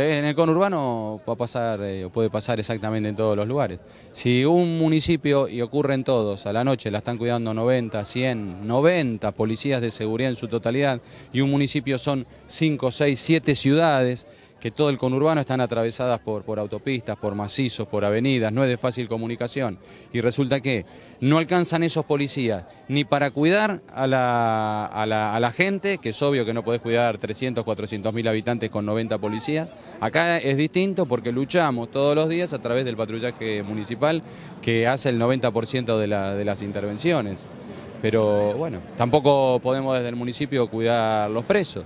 Eh, en el conurbano puede pasar, eh, puede pasar exactamente en todos los lugares. Si un municipio, y ocurren todos, a la noche la están cuidando 90, 100, 90 policías de seguridad en su totalidad, y un municipio son 5, 6, 7 ciudades, que todo el conurbano están atravesadas por, autopistas, por macizos, por avenidas, no es de fácil comunicación. Y resulta que no alcanzan esos policías ni para cuidar a la, gente, que es obvio que no podés cuidar 300, 400 mil habitantes con 90 policías. Acá es distinto porque luchamos todos los días a través del patrullaje municipal que hace el 90% de, de las intervenciones. Pero bueno, tampoco podemos desde el municipio cuidar los presos.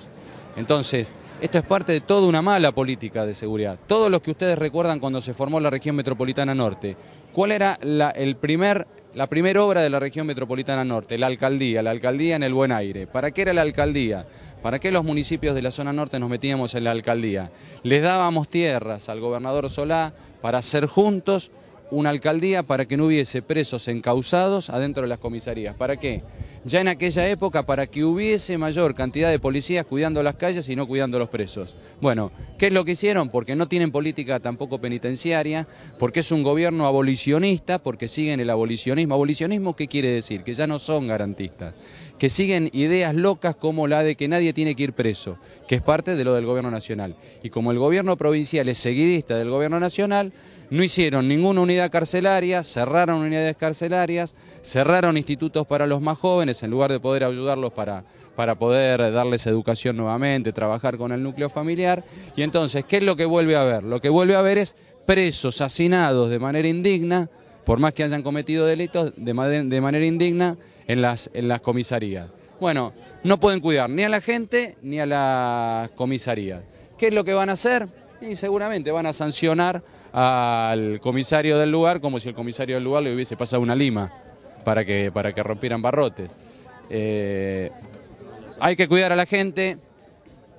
Entonces, esto es parte de toda una mala política de seguridad. Todos los que ustedes recuerdan cuando se formó la región metropolitana norte, ¿cuál era la, el primer, la primera obra de la región metropolitana norte? La alcaldía, la alcaldía en el buen aire. ¿Para qué era la alcaldía? ¿Para qué los municipios de la zona norte nos metíamos en la alcaldía? Les dábamos tierras al gobernador Solá para ser juntos una alcaldía para que no hubiese presos encausados adentro de las comisarías. ¿Para qué? Ya en aquella época, para que hubiese mayor cantidad de policías cuidando las calles y no cuidando los presos. Bueno, ¿qué es lo que hicieron? Porque no tienen política tampoco penitenciaria, porque es un gobierno abolicionista, porque siguen el abolicionismo. ¿Abolicionismo qué quiere decir? Que ya no son garantistas que siguen ideas locas como la de que nadie tiene que ir preso, que es parte de lo del gobierno nacional. Y como el gobierno provincial es seguidista del gobierno nacional, no hicieron ninguna unidad carcelaria, cerraron unidades carcelarias, cerraron institutos para los más jóvenes en lugar de poder ayudarlos para, poder darles educación nuevamente, trabajar con el núcleo familiar. Y entonces, ¿qué es lo que vuelve a ver? Lo que vuelve a ver es presos hacinados de manera indigna, por más que hayan cometido delitos de manera indigna, en las, en las comisarías. Bueno, no pueden cuidar ni a la gente ni a la comisaría. ¿Qué es lo que van a hacer? Y seguramente van a sancionar al comisario del lugar como si el comisario del lugar le hubiese pasado una lima para que, para que rompieran barrotes. Eh, hay que cuidar a la gente,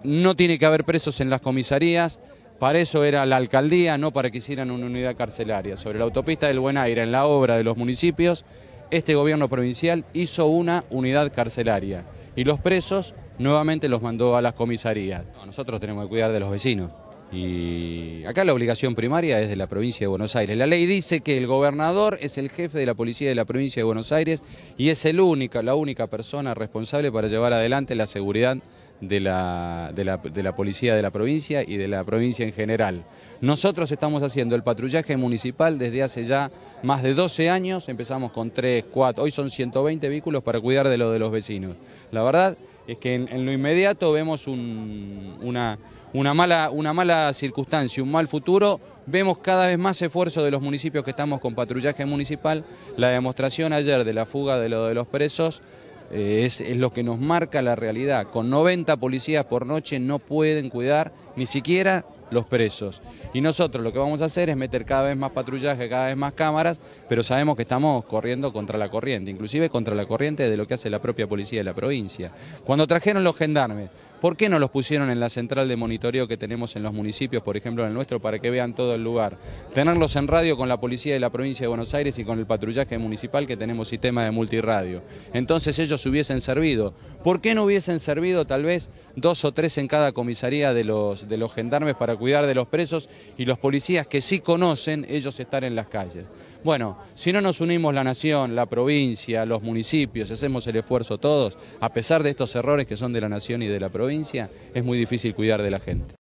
no tiene que haber presos en las comisarías, para eso era la alcaldía, no para que hicieran una unidad carcelaria. Sobre la autopista del Buen Aire, en la obra de los municipios, este gobierno provincial hizo una unidad carcelaria y los presos nuevamente los mandó a las comisarías. Nosotros tenemos que cuidar de los vecinos. Y acá la obligación primaria es de la provincia de Buenos Aires. La ley dice que el gobernador es el jefe de la policía de la provincia de Buenos Aires y es el la única persona responsable para llevar adelante la seguridad de la, policía de la provincia y de la provincia en general. Nosotros estamos haciendo el patrullaje municipal desde hace ya más de 12 años, empezamos con 3, 4, hoy son 120 vehículos para cuidar de lo de los vecinos. La verdad es que en, lo inmediato vemos una, mala, una mala circunstancia, un mal futuro, vemos cada vez más esfuerzo de los municipios que estamos con patrullaje municipal, la demostración ayer de la fuga de lo de los presos eh, es, es, lo que nos marca la realidad. Con 90 policías por noche no pueden cuidar ni siquiera los presos. Y nosotros lo que vamos a hacer es meter cada vez más patrullaje, cada vez más cámaras, pero sabemos que estamos corriendo contra la corriente, inclusive contra la corriente de lo que hace la propia policía de la provincia. Cuando trajeron los gendarmes, ¿por qué no los pusieron en la central de monitoreo que tenemos en los municipios, por ejemplo en el nuestro, para que vean todo el lugar? Tenerlos en radio con la policía de la provincia de Buenos Aires y con el patrullaje municipal que tenemos sistema de multiradio. Entonces ellos hubiesen servido. ¿Por qué no hubiesen servido tal vez dos o tres en cada comisaría de los, de los gendarmes para cuidar de los presos y los policías que sí conocen, ellos estar en las calles. Bueno, si no nos unimos la nación, la provincia, los municipios, hacemos el esfuerzo todos, a pesar de estos errores que son de la nación y de la provincia, es muy difícil cuidar de la gente.